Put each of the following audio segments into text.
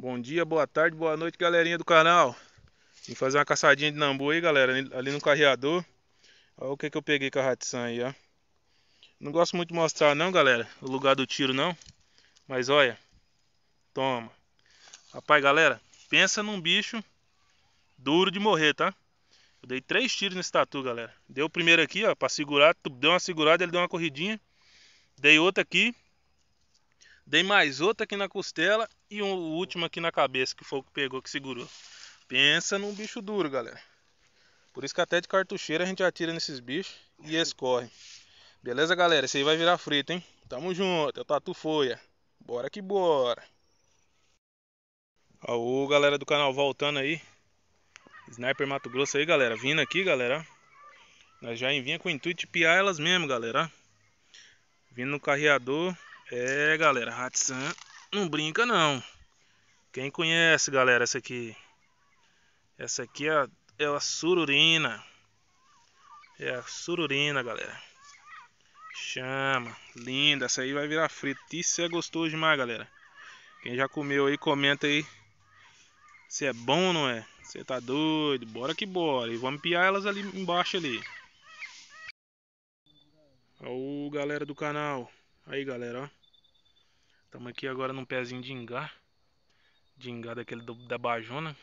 Bom dia, boa tarde, boa noite, galerinha do canal. Vim fazer uma caçadinha de nambu aí, galera, ali no carreador. Olha o que, que eu peguei com a ratsan aí, ó. Não gosto muito de mostrar não, galera, o lugar do tiro não. Mas olha, toma. Rapaz, galera, pensa num bicho duro de morrer, tá? Eu dei três tiros nesse tatu, galera. Deu o primeiro aqui, ó, pra segurar. Deu uma segurada, ele deu uma corridinha. Dei outro aqui, Dei mais outro aqui na costela e um último aqui na cabeça, que foi o que pegou, que segurou. Pensa num bicho duro, galera. Por isso que até de cartucheira a gente atira nesses bichos e escorre. Beleza, galera? Esse aí vai virar frito, hein? Tamo junto, é o Tatu Foia. Bora que bora. Aô, galera do canal, voltando aí. Sniper Mato Grosso aí, galera. Vindo aqui, galera. Nós já vinha com o intuito de piar elas mesmo, galera. Vindo no carreador. É, galera, Hatsan não brinca não. Quem conhece, galera, essa aqui? Essa aqui é a, é a sururina. É a sururina, galera. Chama. Linda. Essa aí vai virar frita. Isso é gostoso demais, galera. Quem já comeu aí, comenta aí. Se é bom ou não é. Você tá doido? Bora que bora. E vamos piar elas ali embaixo ali. Ô, galera do canal. Aí galera, ó. Estamos aqui agora num pezinho de ingá, De daquele do, da bajona.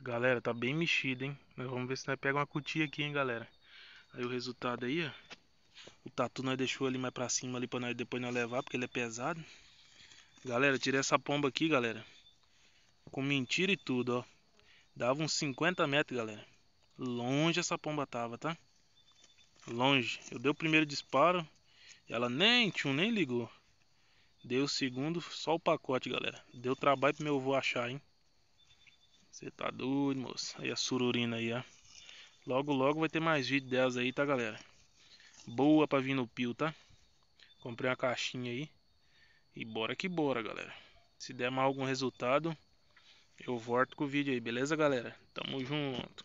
Galera, tá bem mexido, hein? Mas vamos ver se nós pega uma cutia aqui, hein, galera. Aí o resultado aí, ó. O tatu nós deixou ali mais pra cima ali pra nós depois nós levar, porque ele é pesado. Galera, tirei essa pomba aqui, galera. Com mentira e tudo, ó. Dava uns 50 metros, galera. Longe essa pomba tava, tá? Longe. Eu dei o primeiro disparo. Ela nem, tio, nem ligou. Deu segundo, só o pacote, galera. Deu trabalho pro meu avô achar, hein? Você tá doido, moço. Aí a sururina aí, ó. Logo, logo vai ter mais vídeo delas aí, tá, galera? Boa pra vir no pio, tá? Comprei uma caixinha aí. E bora que bora, galera. Se der mais algum resultado, eu volto com o vídeo aí, beleza, galera? Tamo junto.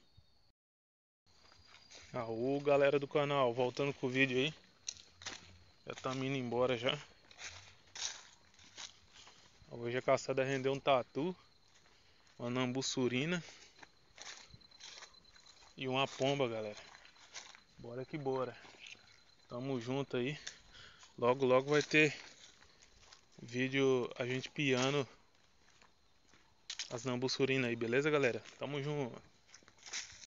Aô, galera do canal. Voltando com o vídeo aí. Já estamos indo embora já. Hoje a caçada rendeu um tatu, uma nambussurina. e uma pomba, galera. Bora que bora. Tamo junto aí. Logo, logo vai ter vídeo a gente piando as nambussurinas aí, beleza, galera? Tamo junto.